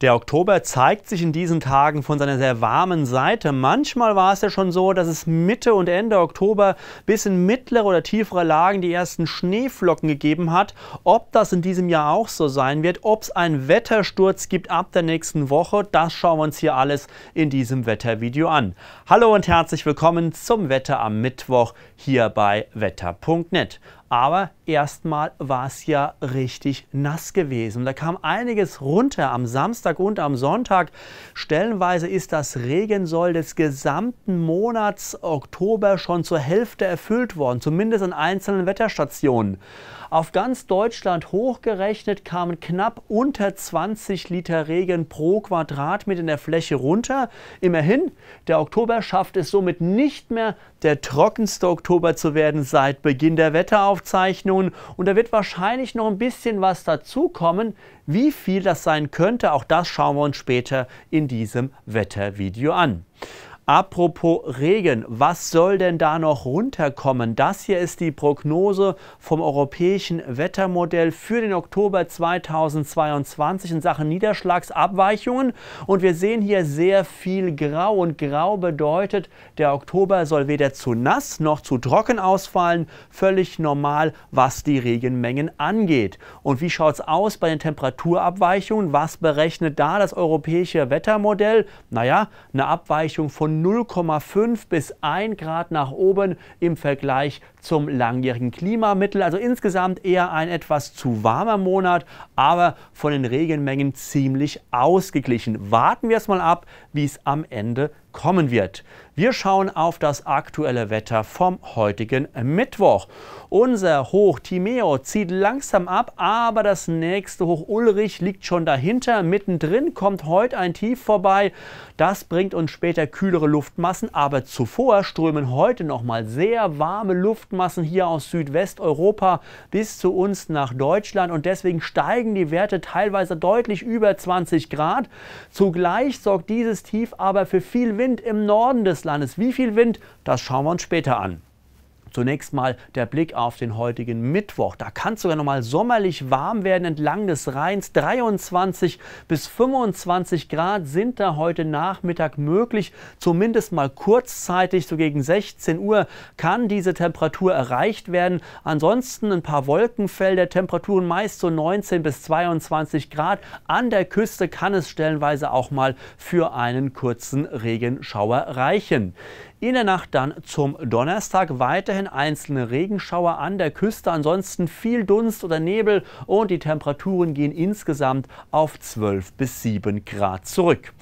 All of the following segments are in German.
Der Oktober zeigt sich in diesen Tagen von seiner sehr warmen Seite. Manchmal war es ja schon so, dass es Mitte und Ende Oktober bis in mittlere oder tiefere Lagen die ersten Schneeflocken gegeben hat. Ob das in diesem Jahr auch so sein wird, ob es einen Wettersturz gibt ab der nächsten Woche, das schauen wir uns hier alles in diesem Wettervideo an. Hallo und herzlich willkommen zum Wetter am Mittwoch hier bei wetter.net. Aber erstmal war es ja richtig nass gewesen. Da kam einiges runter am Samstag und am Sonntag. Stellenweise ist das Regensoll des gesamten Monats Oktober schon zur Hälfte erfüllt worden, zumindest an einzelnen Wetterstationen. Auf ganz Deutschland hochgerechnet kamen knapp unter 20 Liter Regen pro Quadratmeter in der Fläche runter. Immerhin, der Oktober schafft es somit nicht mehr, der trockenste Oktober zu werden seit Beginn der Wetteraufzeichnung. Aufzeichnungen und da wird wahrscheinlich noch ein bisschen was dazukommen. Wie viel das sein könnte, auch das schauen wir uns später in diesem Wettervideo an. Apropos Regen, was soll denn da noch runterkommen? Das hier ist die Prognose vom europäischen Wettermodell für den Oktober 2022 in Sachen Niederschlagsabweichungen. Und wir sehen hier sehr viel Grau. Und Grau bedeutet, der Oktober soll weder zu nass noch zu trocken ausfallen. Völlig normal, was die Regenmengen angeht. Und wie schaut es aus bei den Temperaturabweichungen? Was berechnet da das europäische Wettermodell? Naja, eine Abweichung von 0,5 bis 1 Grad nach oben im Vergleich zum langjährigen Klimamittel. Also insgesamt eher ein etwas zu warmer Monat, aber von den Regenmengen ziemlich ausgeglichen. Warten wir es mal ab, wie es am Ende kommen wird. Wir schauen auf das aktuelle Wetter vom heutigen Mittwoch. Unser Hoch Timeo zieht langsam ab, aber das nächste Hoch Ulrich liegt schon dahinter. Mittendrin kommt heute ein Tief vorbei. Das bringt uns später kühlere Luftmassen, aber zuvor strömen heute noch mal sehr warme Luft Luftmassen hier aus Südwesteuropa bis zu uns nach Deutschland und deswegen steigen die Werte teilweise deutlich über 20 Grad. Zugleich sorgt dieses Tief aber für viel Wind im Norden des Landes. Wie viel Wind, das schauen wir uns später an. Zunächst mal der Blick auf den heutigen Mittwoch. Da kann es sogar noch mal sommerlich warm werden entlang des Rheins. 23 bis 25 Grad sind da heute Nachmittag möglich. Zumindest mal kurzzeitig, so gegen 16 Uhr, kann diese Temperatur erreicht werden. Ansonsten ein paar Wolkenfelder, Temperaturen meist so 19 bis 22 Grad. An der Küste kann es stellenweise auch mal für einen kurzen Regenschauer reichen. In der Nacht dann zum Donnerstag weiterhin einzelne Regenschauer an der Küste, ansonsten viel Dunst oder Nebel und die Temperaturen gehen insgesamt auf 12 bis 7 Grad zurück.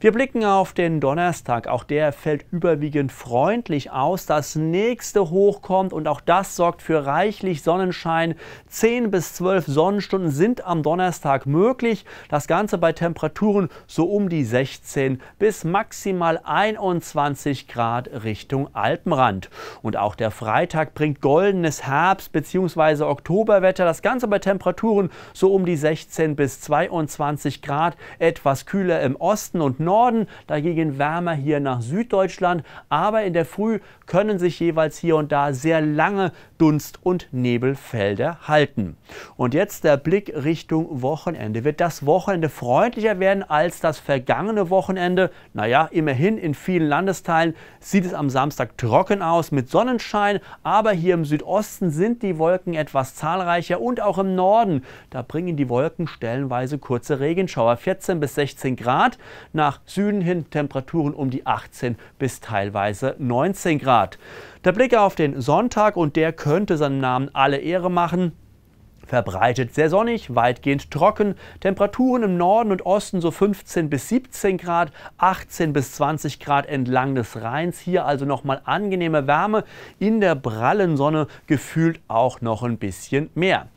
Wir blicken auf den Donnerstag, auch der fällt überwiegend freundlich aus. Das nächste Hoch kommt und auch das sorgt für reichlich Sonnenschein. 10 bis 12 Sonnenstunden sind am Donnerstag möglich. Das Ganze bei Temperaturen so um die 16 bis maximal 21 Grad Richtung Alpenrand. Und auch der Freitag bringt goldenes Herbst- bzw. Oktoberwetter. Das Ganze bei Temperaturen so um die 16 bis 22 Grad. Etwas kühler im Osten und Norden, dagegen wärmer hier nach Süddeutschland. Aber in der Früh können sich jeweils hier und da sehr lange Dunst- und Nebelfelder halten. Und jetzt der Blick Richtung Wochenende. Wird das Wochenende freundlicher werden als das vergangene Wochenende? Naja, immerhin in vielen Landesteilen sieht es am Samstag trocken aus mit Sonnenschein, aber hier im Südosten sind die Wolken etwas zahlreicher und auch im Norden. Da bringen die Wolken stellenweise kurze Regenschauer, 14 bis 16 Grad, nach Süden hin Temperaturen um die 18 bis teilweise 19 Grad. Der Blick auf den Sonntag und der könnte seinem Namen alle Ehre machen verbreitet. Sehr sonnig, weitgehend trocken. Temperaturen im Norden und Osten so 15 bis 17 Grad, 18 bis 20 Grad entlang des Rheins. Hier also nochmal angenehme Wärme. In der prallen Sonne gefühlt auch noch ein bisschen mehr.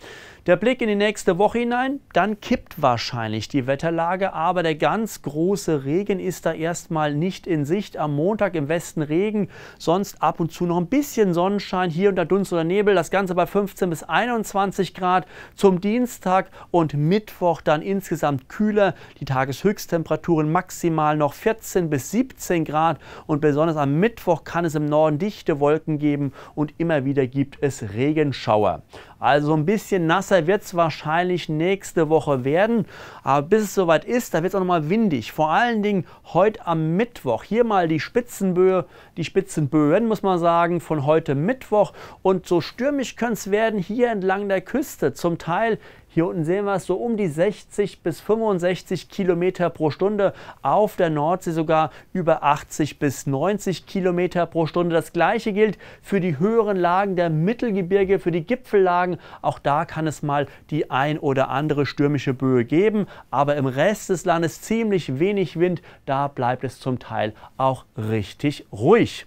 Der Blick in die nächste Woche hinein, dann kippt wahrscheinlich die Wetterlage, aber der ganz große Regen ist da erstmal nicht in Sicht. Am Montag im Westen Regen, sonst ab und zu noch ein bisschen Sonnenschein, hier unter Dunst oder Nebel, das Ganze bei 15 bis 21 Grad. Zum Dienstag und Mittwoch dann insgesamt kühler, die Tageshöchsttemperaturen maximal noch 14 bis 17 Grad und besonders am Mittwoch kann es im Norden dichte Wolken geben und immer wieder gibt es Regenschauer. Also ein bisschen nasser Besser wird es wahrscheinlich nächste Woche werden. Aber bis es soweit ist, da wird es auch nochmal windig. Vor allen Dingen heute am Mittwoch. Hier mal die Spitzenböe, die Spitzenböen, muss man sagen, von heute Mittwoch. Und so stürmisch könnte es werden hier entlang der Küste. Zum Teil hier unten sehen wir es so um die 60 bis 65 Kilometer pro Stunde. Auf der Nordsee sogar über 80 bis 90 Kilometer pro Stunde. Das gleiche gilt für die höheren Lagen der Mittelgebirge, für die Gipfellagen. Auch da kann es mal die ein oder andere stürmische Böe geben. Aber im Rest des Landes ziemlich wenig Wind. Da bleibt es zum Teil auch richtig ruhig.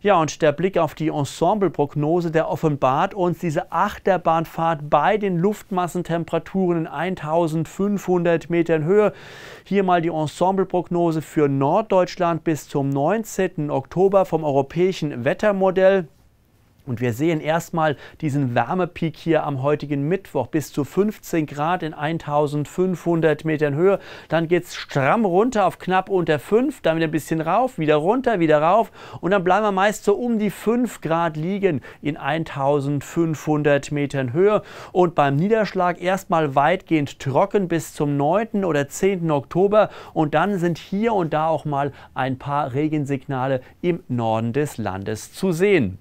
Ja, und der Blick auf die Ensembleprognose, der offenbart uns diese Achterbahnfahrt bei den Luftmassentemperaturen in 1500 Metern Höhe. Hier mal die Ensembleprognose für Norddeutschland bis zum 19. Oktober vom europäischen Wettermodell. Und wir sehen erstmal diesen Wärmepeak hier am heutigen Mittwoch bis zu 15 Grad in 1500 Metern Höhe. Dann geht es stramm runter auf knapp unter 5, dann wieder ein bisschen rauf, wieder runter, wieder rauf. Und dann bleiben wir meist so um die 5 Grad liegen in 1500 Metern Höhe. Und beim Niederschlag erstmal weitgehend trocken bis zum 9. oder 10. Oktober. Und dann sind hier und da auch mal ein paar Regensignale im Norden des Landes zu sehen.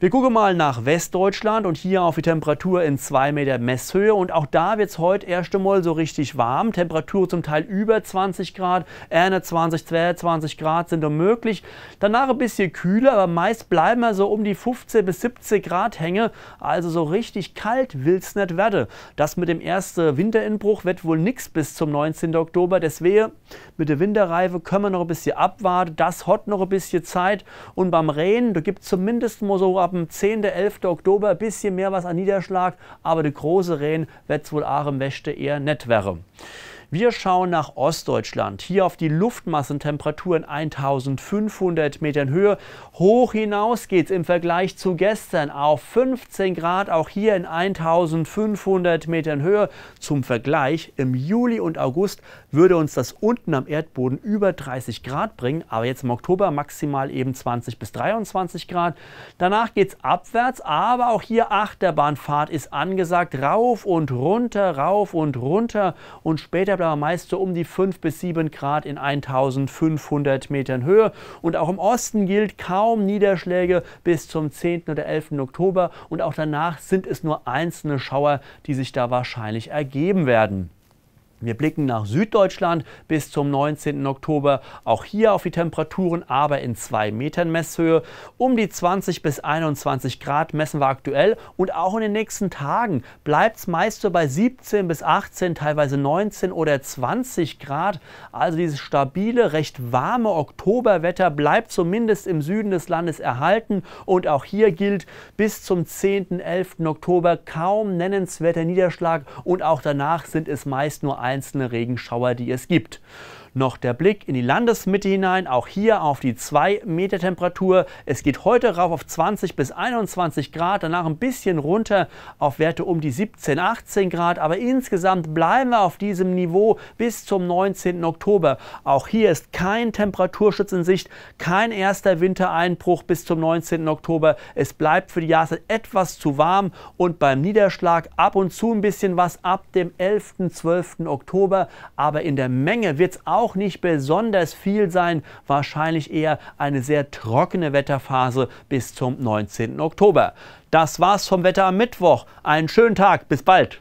Wir gucken mal nach Westdeutschland und hier auf die Temperatur in 2 Meter Messhöhe. Und auch da wird es heute erst einmal so richtig warm. Temperatur zum Teil über 20 Grad, Erne 20, 22 Grad sind möglich. Danach ein bisschen kühler, aber meist bleiben wir so um die 15 bis 17 Grad hänge. Also so richtig kalt will es nicht werden. Das mit dem ersten Winterinbruch wird wohl nichts bis zum 19. Oktober. Deswegen mit der Winterreife können wir noch ein bisschen abwarten. Das hat noch ein bisschen Zeit. Und beim Rehen, da gibt es zumindest mal so haben. 10. 11. Oktober, bisschen mehr was an Niederschlag, aber die große Rehen wird wohl Arem Wäschte eher nett werden. Wir schauen nach Ostdeutschland, hier auf die Luftmassentemperaturen 1500 Metern Höhe. Hoch hinaus geht es im Vergleich zu gestern auf 15 Grad, auch hier in 1500 Metern Höhe. Zum Vergleich, im Juli und August würde uns das unten am Erdboden über 30 Grad bringen, aber jetzt im Oktober maximal eben 20 bis 23 Grad. Danach geht es abwärts, aber auch hier Achterbahnfahrt ist angesagt. Rauf und runter, rauf und runter und später bleibt aber meist so um die 5 bis 7 Grad in 1500 Metern Höhe. Und auch im Osten gilt kaum Niederschläge bis zum 10. oder 11. Oktober. Und auch danach sind es nur einzelne Schauer, die sich da wahrscheinlich ergeben werden. Wir blicken nach Süddeutschland bis zum 19. Oktober auch hier auf die Temperaturen, aber in 2 Metern Messhöhe. Um die 20 bis 21 Grad messen wir aktuell und auch in den nächsten Tagen bleibt es meist so bei 17 bis 18, teilweise 19 oder 20 Grad. Also dieses stabile, recht warme Oktoberwetter bleibt zumindest im Süden des Landes erhalten und auch hier gilt bis zum 10. 11. Oktober kaum nennenswerter Niederschlag und auch danach sind es meist nur ein einzelne Regenschauer, die es gibt noch der Blick in die Landesmitte hinein, auch hier auf die 2 Meter Temperatur. Es geht heute rauf auf 20 bis 21 Grad, danach ein bisschen runter auf Werte um die 17, 18 Grad, aber insgesamt bleiben wir auf diesem Niveau bis zum 19. Oktober. Auch hier ist kein Temperaturschutz in Sicht, kein erster Wintereinbruch bis zum 19. Oktober. Es bleibt für die Jahreszeit etwas zu warm und beim Niederschlag ab und zu ein bisschen was ab dem 11., 12. Oktober, aber in der Menge wird es auch auch nicht besonders viel sein, wahrscheinlich eher eine sehr trockene Wetterphase bis zum 19. Oktober. Das war's vom Wetter am Mittwoch. Einen schönen Tag, bis bald.